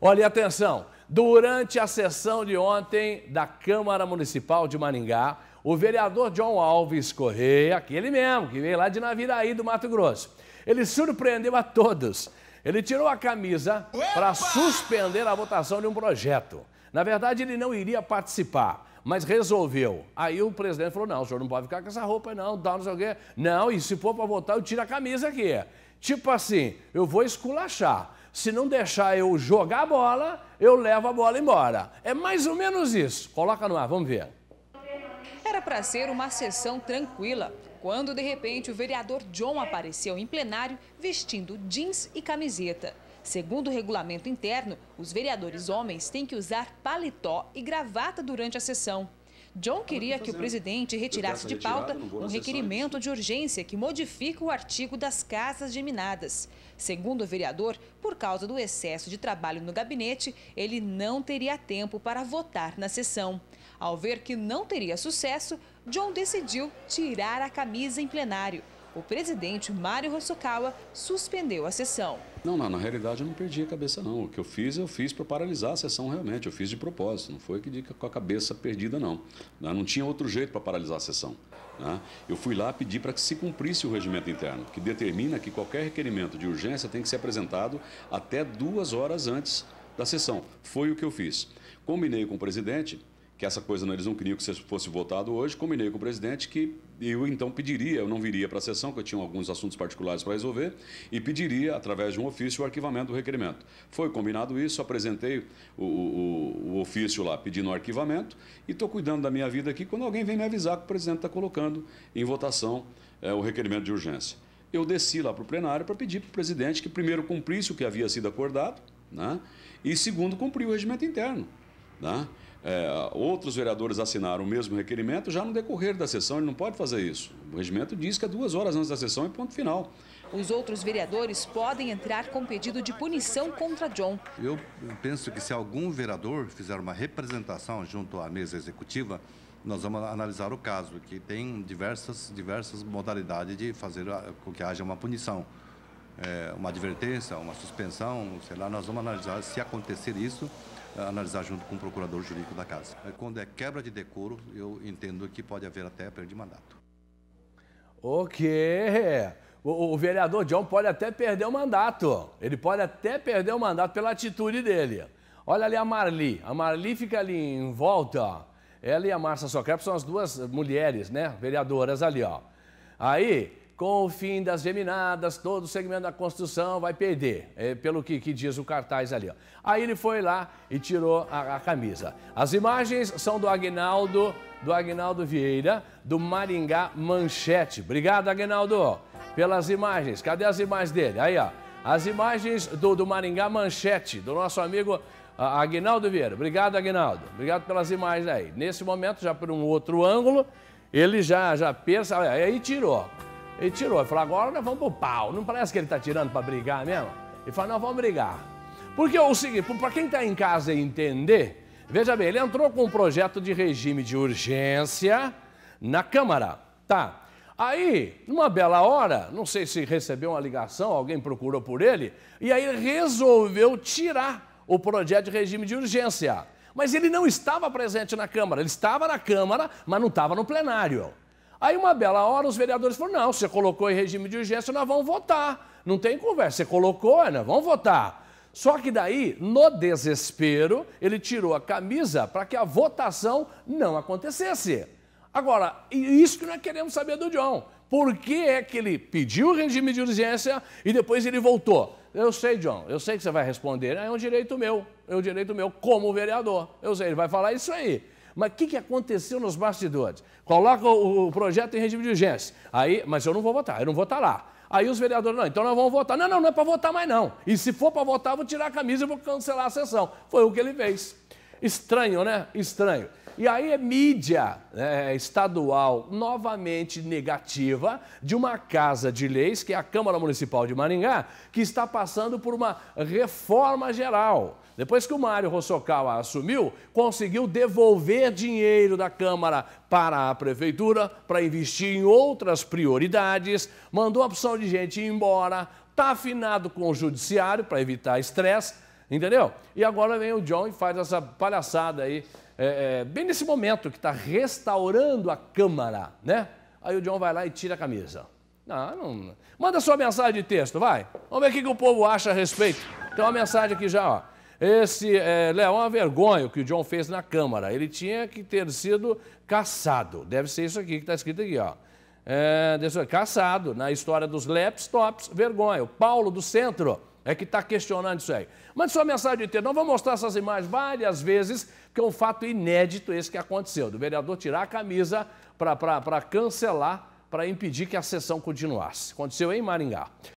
Olha, atenção, durante a sessão de ontem da Câmara Municipal de Maringá, o vereador John Alves Correia, aquele mesmo, que veio lá de Naviraí, do Mato Grosso, ele surpreendeu a todos. Ele tirou a camisa para suspender a votação de um projeto. Na verdade, ele não iria participar, mas resolveu. Aí o presidente falou: não, o senhor não pode ficar com essa roupa, não, tal, não sei o quê. Não, e se for para votar, eu tiro a camisa aqui. Tipo assim, eu vou esculachar se não deixar eu jogar a bola, eu levo a bola embora. É mais ou menos isso. Coloca no ar, vamos ver. Era para ser uma sessão tranquila, quando de repente o vereador John apareceu em plenário vestindo jeans e camiseta. Segundo o regulamento interno, os vereadores homens têm que usar paletó e gravata durante a sessão. John queria que o presidente retirasse de pauta um requerimento de urgência que modifica o artigo das casas geminadas. Segundo o vereador, por causa do excesso de trabalho no gabinete, ele não teria tempo para votar na sessão. Ao ver que não teria sucesso, John decidiu tirar a camisa em plenário. O presidente Mário Hosokawa suspendeu a sessão. Não, não, na realidade eu não perdi a cabeça não. O que eu fiz, eu fiz para paralisar a sessão realmente, eu fiz de propósito, não foi que com a cabeça perdida não. Né? Não tinha outro jeito para paralisar a sessão. Né? Eu fui lá pedir para que se cumprisse o regimento interno, que determina que qualquer requerimento de urgência tem que ser apresentado até duas horas antes da sessão. Foi o que eu fiz. Combinei com o presidente que essa coisa não, eles não queriam que fosse votado hoje, combinei com o presidente que eu então pediria, eu não viria para a sessão, que eu tinha alguns assuntos particulares para resolver, e pediria, através de um ofício, o arquivamento do requerimento. Foi combinado isso, apresentei o, o, o ofício lá pedindo o arquivamento e estou cuidando da minha vida aqui quando alguém vem me avisar que o presidente está colocando em votação é, o requerimento de urgência. Eu desci lá para o plenário para pedir para o presidente que, primeiro, cumprisse o que havia sido acordado, né? e, segundo, cumprir o regimento interno. Né? é, outros vereadores assinaram o mesmo requerimento já no decorrer da sessão, ele não pode fazer isso. O regimento diz que é duas horas antes da sessão e ponto final. Os outros vereadores podem entrar com pedido de punição contra John. Eu penso que se algum vereador fizer uma representação junto à mesa executiva, nós vamos analisar o caso, que tem diversas, diversas modalidades de fazer com que haja uma punição é, uma advertência, uma suspensão, sei lá, nós vamos analisar, se acontecer isso, é, analisar junto com o procurador jurídico da casa. É, quando é quebra de decoro, eu entendo que pode haver até perda de mandato. Ok. O, o vereador John pode até perder o mandato. Ele pode até perder o mandato pela atitude dele. Olha ali a Marli. A Marli fica ali em volta. Ela e a Marcia Socrepo são as duas mulheres, né? Vereadoras ali, ó. Aí, com o fim das geminadas, todo o segmento da construção vai perder, é, pelo que, que, diz o cartaz ali. Ó. Aí ele foi lá e tirou a, a camisa. As imagens são do Agnaldo, do Agnaldo Vieira, do Maringá Manchete. Obrigado, Agnaldo, pelas imagens. Cadê as imagens dele? Aí, ó. As imagens do, do Maringá Manchete, do nosso amigo Agnaldo Vieira. Obrigado, Agnaldo. Obrigado pelas imagens aí. Nesse momento, já por um outro ângulo, ele já, já pensa, aí tirou. Ele tirou. Ele falou, agora nós vamos pro pau. Não parece que ele tá tirando para brigar mesmo? Ele falou, nós vamos brigar. Porque é o seguinte, para quem tá em casa entender, veja bem, ele entrou com um projeto de regime de urgência na Câmara. Tá. Aí, numa bela hora, não sei se recebeu uma ligação, alguém procurou por ele, e aí resolveu tirar o projeto de regime de urgência. Mas ele não estava presente na Câmara, ele estava na Câmara, mas não estava no plenário. Aí, uma bela hora, os vereadores falaram: não, você colocou em regime de urgência, nós vamos votar. Não tem conversa. Você colocou, é, nós vamos votar. Só que daí, no desespero, ele tirou a camisa para que a votação não acontecesse. Agora, isso que nós queremos saber do John. Por que é que ele pediu o regime de urgência e depois ele voltou? Eu sei, John, eu sei que você vai responder. É um direito meu, é um direito meu como vereador. Eu sei, ele vai falar isso aí. Mas o que, que aconteceu nos bastidores? Coloca o, projeto em regime de urgência. Aí, mas eu não vou votar, eu não vou estar tá lá. Aí os vereadores, não, então nós vamos votar. Não, não, não é para votar mais não. E se for para votar, vou tirar a camisa e vou cancelar a sessão. Foi o que ele fez. Estranho, né? Estranho. E aí é mídia né, é estadual novamente negativa de uma casa de leis, que é a Câmara Municipal de Maringá, que está passando por uma reforma geral. Depois que o Mário Rossocal assumiu, conseguiu devolver dinheiro da Câmara para a Prefeitura para investir em outras prioridades, mandou a opção de gente ir embora, está afinado com o Judiciário para evitar estresse Entendeu? E agora vem o John e faz essa palhaçada aí, é, é, bem nesse momento que está restaurando a Câmara, né? Aí o John vai lá e tira a camisa. Não, não... Manda sua mensagem de texto, vai. Vamos ver o que, que o povo acha a respeito. Tem uma mensagem aqui já, ó. Esse, é, Léo, é uma vergonha o que o John fez na Câmara. Ele tinha que ter sido caçado. Deve ser isso aqui que está escrito aqui, ó. É, caçado na história dos laptops, vergonha. O Paulo do Centro é que está questionando isso aí. Mande sua mensagem inteira. não vou mostrar essas imagens várias vezes, que é um fato inédito esse que aconteceu, do vereador tirar a camisa para cancelar, para impedir que a sessão continuasse. Aconteceu em Maringá.